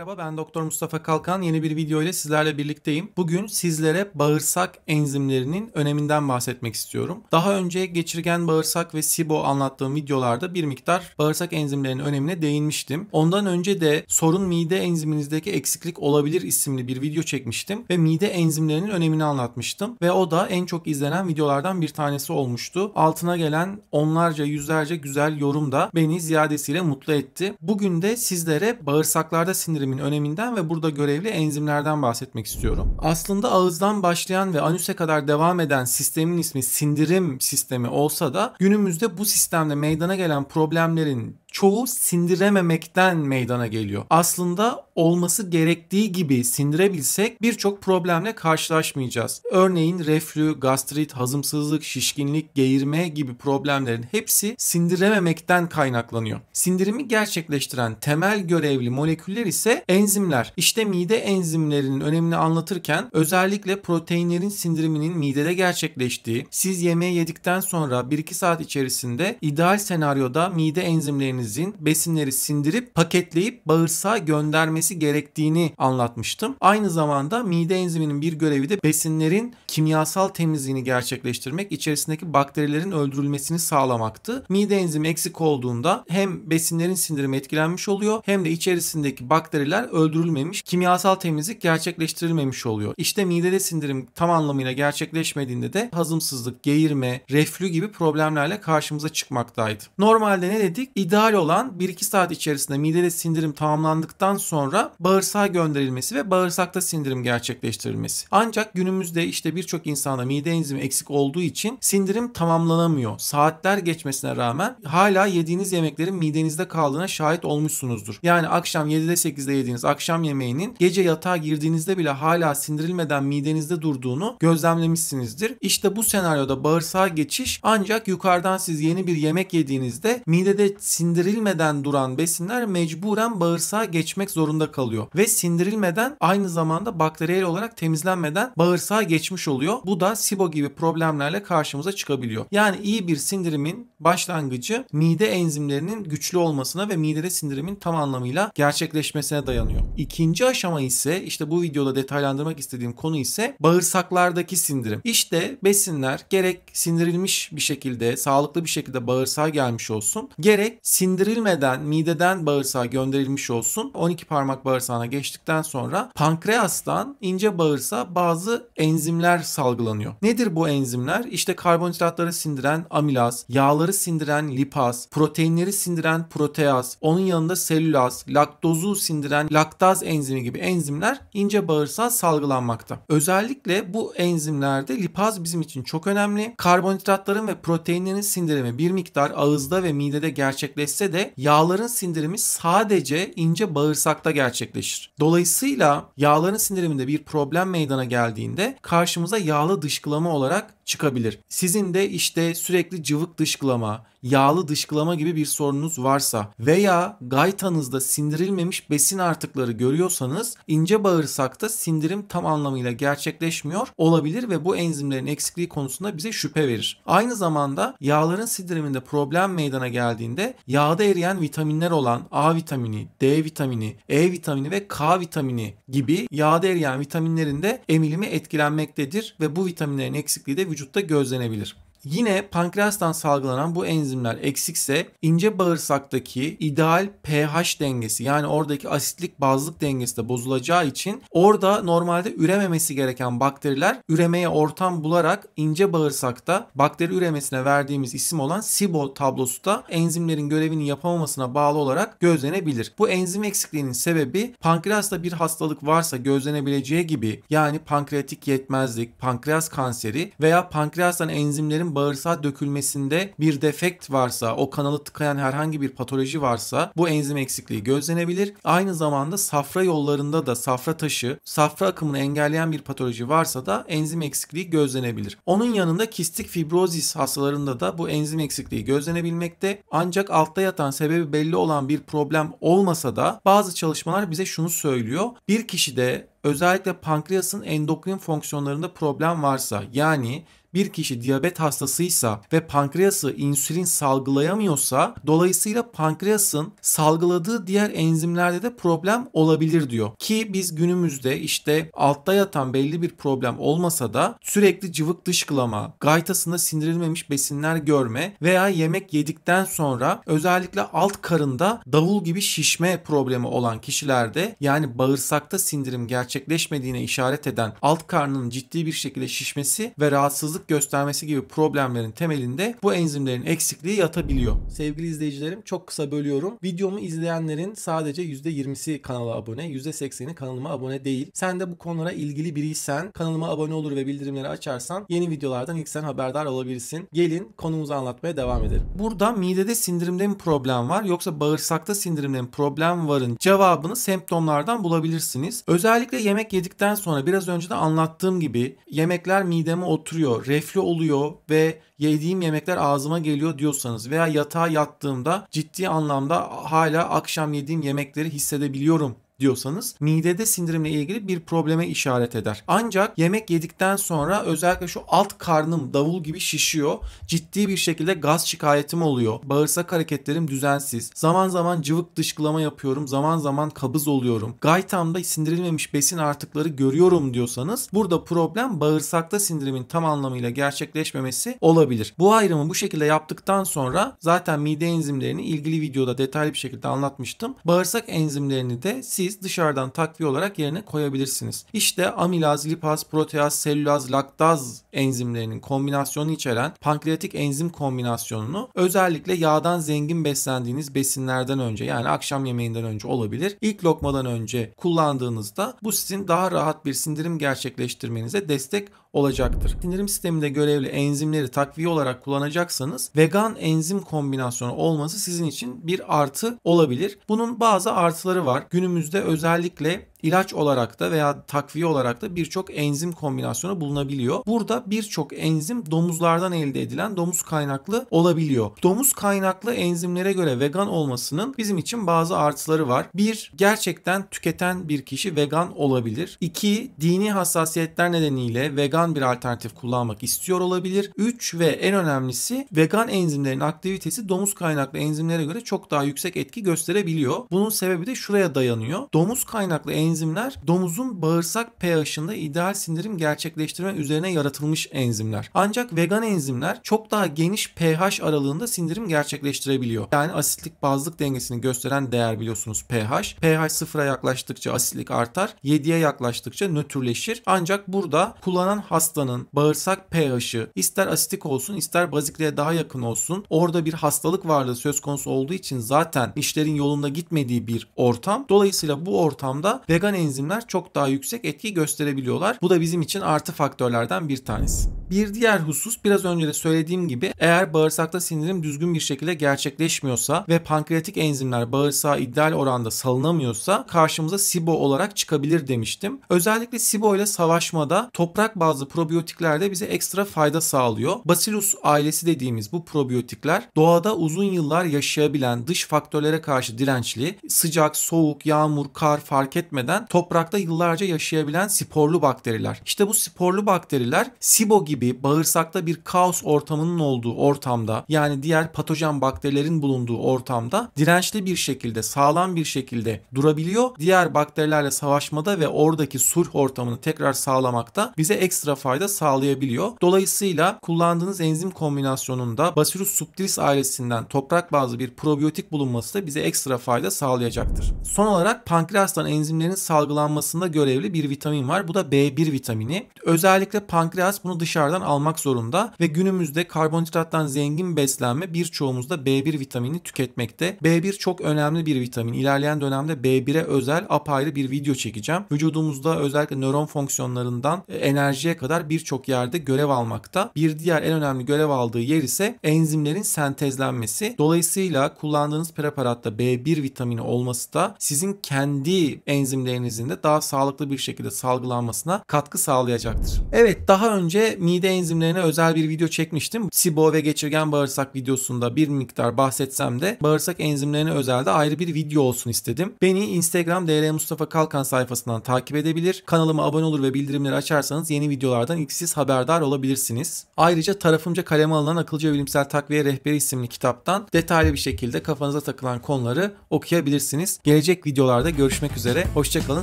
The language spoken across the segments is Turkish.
Merhaba ben Doktor Mustafa Kalkan. Yeni bir video ile sizlerle birlikteyim. Bugün sizlere bağırsak enzimlerinin öneminden bahsetmek istiyorum. Daha önce geçirgen bağırsak ve SIBO anlattığım videolarda bir miktar bağırsak enzimlerinin önemine değinmiştim. Ondan önce de sorun mide enziminizdeki eksiklik olabilir isimli bir video çekmiştim ve mide enzimlerinin önemini anlatmıştım ve o da en çok izlenen videolardan bir tanesi olmuştu. Altına gelen onlarca yüzlerce güzel yorum da beni ziyadesiyle mutlu etti. Bugün de sizlere bağırsaklarda sinirim sistemin öneminden ve burada görevli enzimlerden bahsetmek istiyorum. Aslında ağızdan başlayan ve anüse kadar devam eden sistemin ismi sindirim sistemi olsa da günümüzde bu sistemde meydana gelen problemlerin çoğu sindirememekten meydana geliyor. Aslında olması gerektiği gibi sindirebilsek birçok problemle karşılaşmayacağız. Örneğin reflü, gastrit, hazımsızlık, şişkinlik, geğirme gibi problemlerin hepsi sindirememekten kaynaklanıyor. Sindirimi gerçekleştiren temel görevli moleküller ise enzimler. İşte mide enzimlerinin önemini anlatırken özellikle proteinlerin sindiriminin midede gerçekleştiği, siz yemeği yedikten sonra 1-2 saat içerisinde ideal senaryoda mide enzimlerinin hücremizin besinleri sindirip paketleyip bağırsağa göndermesi gerektiğini anlatmıştım. Aynı zamanda mide enziminin bir görevi de besinlerin kimyasal temizliğini gerçekleştirmek, içerisindeki bakterilerin öldürülmesini sağlamaktı. Mide enzimi eksik olduğunda hem besinlerin sindirimi etkilenmiş oluyor hem de içerisindeki bakteriler öldürülmemiş, kimyasal temizlik gerçekleştirilmemiş oluyor. İşte midede sindirim tam anlamıyla gerçekleşmediğinde de hazımsızlık, geğirme, reflü gibi problemlerle karşımıza çıkmaktaydı. Normalde ne dedik? İdeal ideal olan 1-2 saat içerisinde midede sindirim tamamlandıktan sonra bağırsağa gönderilmesi ve bağırsakta sindirim gerçekleştirilmesi. Ancak günümüzde işte birçok insanda mide enzimi eksik olduğu için sindirim tamamlanamıyor. Saatler geçmesine rağmen hala yediğiniz yemeklerin midenizde kaldığına şahit olmuşsunuzdur. Yani akşam 7'de 8'de yediğiniz akşam yemeğinin gece yatağa girdiğinizde bile hala sindirilmeden midenizde durduğunu gözlemlemişsinizdir. İşte bu senaryoda bağırsağa geçiş ancak yukarıdan siz yeni bir yemek yediğinizde midede sindirim sindirilmeden duran besinler mecburen bağırsağa geçmek zorunda kalıyor. Ve sindirilmeden aynı zamanda bakteriyel olarak temizlenmeden bağırsağa geçmiş oluyor. Bu da SIBO gibi problemlerle karşımıza çıkabiliyor. Yani iyi bir sindirimin başlangıcı mide enzimlerinin güçlü olmasına ve midede sindirimin tam anlamıyla gerçekleşmesine dayanıyor. İkinci aşama ise işte bu videoda detaylandırmak istediğim konu ise bağırsaklardaki sindirim. İşte besinler gerek sindirilmiş bir şekilde, sağlıklı bir şekilde bağırsağa gelmiş olsun, gerek sindirilmiş sindirilmeden mideden bağırsağa gönderilmiş olsun. 12 parmak bağırsağına geçtikten sonra pankreastan ince bağırsağa bazı enzimler salgılanıyor. Nedir bu enzimler? İşte karbonhidratları sindiren amilaz, yağları sindiren lipaz, proteinleri sindiren proteaz, onun yanında selülaz, laktozu sindiren laktaz enzimi gibi enzimler ince bağırsağa salgılanmakta. Özellikle bu enzimlerde lipaz bizim için çok önemli. Karbonhidratların ve proteinlerin sindirimi bir miktar ağızda ve midede gerçekleşse etse de yağların sindirimi sadece ince bağırsakta gerçekleşir. Dolayısıyla yağların sindiriminde bir problem meydana geldiğinde karşımıza yağlı dışkılama olarak çıkabilir. Sizin de işte sürekli cıvık dışkılama, yağlı dışkılama gibi bir sorununuz varsa veya gaytanızda sindirilmemiş besin artıkları görüyorsanız ince bağırsakta sindirim tam anlamıyla gerçekleşmiyor olabilir ve bu enzimlerin eksikliği konusunda bize şüphe verir. Aynı zamanda yağların sindiriminde problem meydana geldiğinde yağda eriyen vitaminler olan A vitamini, D vitamini, E vitamini ve K vitamini gibi yağda eriyen vitaminlerin de emilimi etkilenmektedir ve bu vitaminlerin eksikliği de vücut vücutta gözlenebilir. Yine pankreastan salgılanan bu enzimler eksikse ince bağırsaktaki ideal pH dengesi yani oradaki asitlik bazlık dengesi de bozulacağı için orada normalde ürememesi gereken bakteriler üremeye ortam bularak ince bağırsakta bakteri üremesine verdiğimiz isim olan SIBO tablosu da enzimlerin görevini yapamamasına bağlı olarak gözlenebilir. Bu enzim eksikliğinin sebebi pankreasta bir hastalık varsa gözlenebileceği gibi yani pankreatik yetmezlik, pankreas kanseri veya pankreastan enzimlerin eden bağırsak dökülmesinde bir defekt varsa, o kanalı tıkayan herhangi bir patoloji varsa bu enzim eksikliği gözlenebilir. Aynı zamanda safra yollarında da safra taşı, safra akımını engelleyen bir patoloji varsa da enzim eksikliği gözlenebilir. Onun yanında kistik fibrozis hastalarında da bu enzim eksikliği gözlenebilmekte. Ancak altta yatan sebebi belli olan bir problem olmasa da bazı çalışmalar bize şunu söylüyor. Bir kişide özellikle pankreasın endokrin fonksiyonlarında problem varsa yani bir kişi diyabet hastasıysa ve pankreası insülin salgılayamıyorsa dolayısıyla pankreasın salgıladığı diğer enzimlerde de problem olabilir diyor. Ki biz günümüzde işte altta yatan belli bir problem olmasa da sürekli cıvık dışkılama, gaytasında sindirilmemiş besinler görme veya yemek yedikten sonra özellikle alt karında davul gibi şişme problemi olan kişilerde yani bağırsakta sindirim gerçekleşmesi gerçekleşmediğine işaret eden alt karnının ciddi bir şekilde şişmesi ve rahatsızlık göstermesi gibi problemlerin temelinde bu enzimlerin eksikliği yatabiliyor. Sevgili izleyicilerim çok kısa bölüyorum. Videomu izleyenlerin sadece %20'si kanala abone, %80'i kanalıma abone değil. Sen de bu konulara ilgili biriysen kanalıma abone olur ve bildirimleri açarsan yeni videolardan ilk sen haberdar olabilirsin. Gelin konumuzu anlatmaya devam edelim. Burada midede sindirimde mi problem var yoksa bağırsakta sindirimde mi problem varın cevabını semptomlardan bulabilirsiniz. Özellikle yemek yedikten sonra biraz önce de anlattığım gibi yemekler mideme oturuyor, reflü oluyor ve yediğim yemekler ağzıma geliyor diyorsanız veya yatağa yattığımda ciddi anlamda hala akşam yediğim yemekleri hissedebiliyorum diyorsanız midede sindirimle ilgili bir probleme işaret eder. Ancak yemek yedikten sonra özellikle şu alt karnım davul gibi şişiyor. Ciddi bir şekilde gaz şikayetim oluyor. Bağırsak hareketlerim düzensiz. Zaman zaman cıvık dışkılama yapıyorum. Zaman zaman kabız oluyorum. Gaytamda sindirilmemiş besin artıkları görüyorum diyorsanız burada problem bağırsakta sindirimin tam anlamıyla gerçekleşmemesi olabilir. Bu ayrımı bu şekilde yaptıktan sonra zaten mide enzimlerini ilgili videoda detaylı bir şekilde anlatmıştım. Bağırsak enzimlerini de siz siz dışarıdan takviye olarak yerine koyabilirsiniz. İşte amilaz, lipaz, proteaz, selülaz, laktaz enzimlerinin kombinasyonu içeren pankreatik enzim kombinasyonunu özellikle yağdan zengin beslendiğiniz besinlerden önce yani akşam yemeğinden önce olabilir. İlk lokmadan önce kullandığınızda bu sizin daha rahat bir sindirim gerçekleştirmenize destek olacaktır. Sinirim sisteminde görevli enzimleri takviye olarak kullanacaksanız vegan enzim kombinasyonu olması sizin için bir artı olabilir. Bunun bazı artıları var. Günümüzde özellikle İlaç olarak da veya takviye olarak da birçok enzim kombinasyonu bulunabiliyor. Burada birçok enzim domuzlardan elde edilen domuz kaynaklı olabiliyor. Domuz kaynaklı enzimlere göre vegan olmasının bizim için bazı artıları var. Bir, gerçekten tüketen bir kişi vegan olabilir. İki, dini hassasiyetler nedeniyle vegan bir alternatif kullanmak istiyor olabilir. Üç ve en önemlisi vegan enzimlerin aktivitesi domuz kaynaklı enzimlere göre çok daha yüksek etki gösterebiliyor. Bunun sebebi de şuraya dayanıyor. Domuz kaynaklı enzimlerin enzimler domuzun bağırsak pH'ında ideal sindirim gerçekleştirme üzerine yaratılmış enzimler. Ancak vegan enzimler çok daha geniş pH aralığında sindirim gerçekleştirebiliyor. Yani asitlik bazlık dengesini gösteren değer biliyorsunuz pH. pH sıfıra yaklaştıkça asitlik artar, 7'ye yaklaştıkça nötrleşir. Ancak burada kullanan hastanın bağırsak pH'i ister asitik olsun ister bazikliğe daha yakın olsun orada bir hastalık varlığı söz konusu olduğu için zaten işlerin yolunda gitmediği bir ortam. Dolayısıyla bu ortamda vegan vegan enzimler çok daha yüksek etki gösterebiliyorlar. Bu da bizim için artı faktörlerden bir tanesi. Bir diğer husus biraz önce de söylediğim gibi eğer bağırsakta sindirim düzgün bir şekilde gerçekleşmiyorsa ve pankreatik enzimler bağırsağa ideal oranda salınamıyorsa karşımıza SIBO olarak çıkabilir demiştim. Özellikle SIBO ile savaşmada toprak bazlı probiyotikler de bize ekstra fayda sağlıyor. Bacillus ailesi dediğimiz bu probiyotikler doğada uzun yıllar yaşayabilen dış faktörlere karşı dirençli, sıcak, soğuk, yağmur, kar fark etmeden toprakta yıllarca yaşayabilen sporlu bakteriler. İşte bu sporlu bakteriler SIBO gibi gibi bağırsakta bir kaos ortamının olduğu ortamda yani diğer patojen bakterilerin bulunduğu ortamda dirençli bir şekilde sağlam bir şekilde durabiliyor. Diğer bakterilerle savaşmada ve oradaki sulh ortamını tekrar sağlamakta bize ekstra fayda sağlayabiliyor. Dolayısıyla kullandığınız enzim kombinasyonunda Bacillus subtilis ailesinden toprak bazlı bir probiyotik bulunması da bize ekstra fayda sağlayacaktır. Son olarak pankreastan enzimlerin salgılanmasında görevli bir vitamin var. Bu da B1 vitamini. Özellikle pankreas bunu dışarı kaynaklardan almak zorunda ve günümüzde karbonhidrattan zengin beslenme birçoğumuzda B1 vitamini tüketmekte. B1 çok önemli bir vitamin. İlerleyen dönemde B1'e özel apayrı bir video çekeceğim. Vücudumuzda özellikle nöron fonksiyonlarından e, enerjiye kadar birçok yerde görev almakta. Bir diğer en önemli görev aldığı yer ise enzimlerin sentezlenmesi. Dolayısıyla kullandığınız preparatta B1 vitamini olması da sizin kendi enzimlerinizin de daha sağlıklı bir şekilde salgılanmasına katkı sağlayacaktır. Evet daha önce mide mide enzimlerine özel bir video çekmiştim. SIBO ve geçirgen bağırsak videosunda bir miktar bahsetsem de bağırsak enzimlerine özel de ayrı bir video olsun istedim. Beni Instagram DR Mustafa Kalkan sayfasından takip edebilir. Kanalıma abone olur ve bildirimleri açarsanız yeni videolardan ilk siz haberdar olabilirsiniz. Ayrıca tarafımca kaleme alınan Akılcı Bilimsel Takviye Rehberi isimli kitaptan detaylı bir şekilde kafanıza takılan konuları okuyabilirsiniz. Gelecek videolarda görüşmek üzere. Hoşçakalın,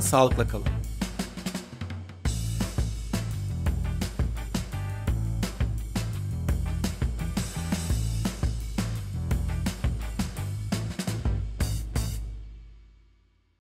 sağlıkla kalın.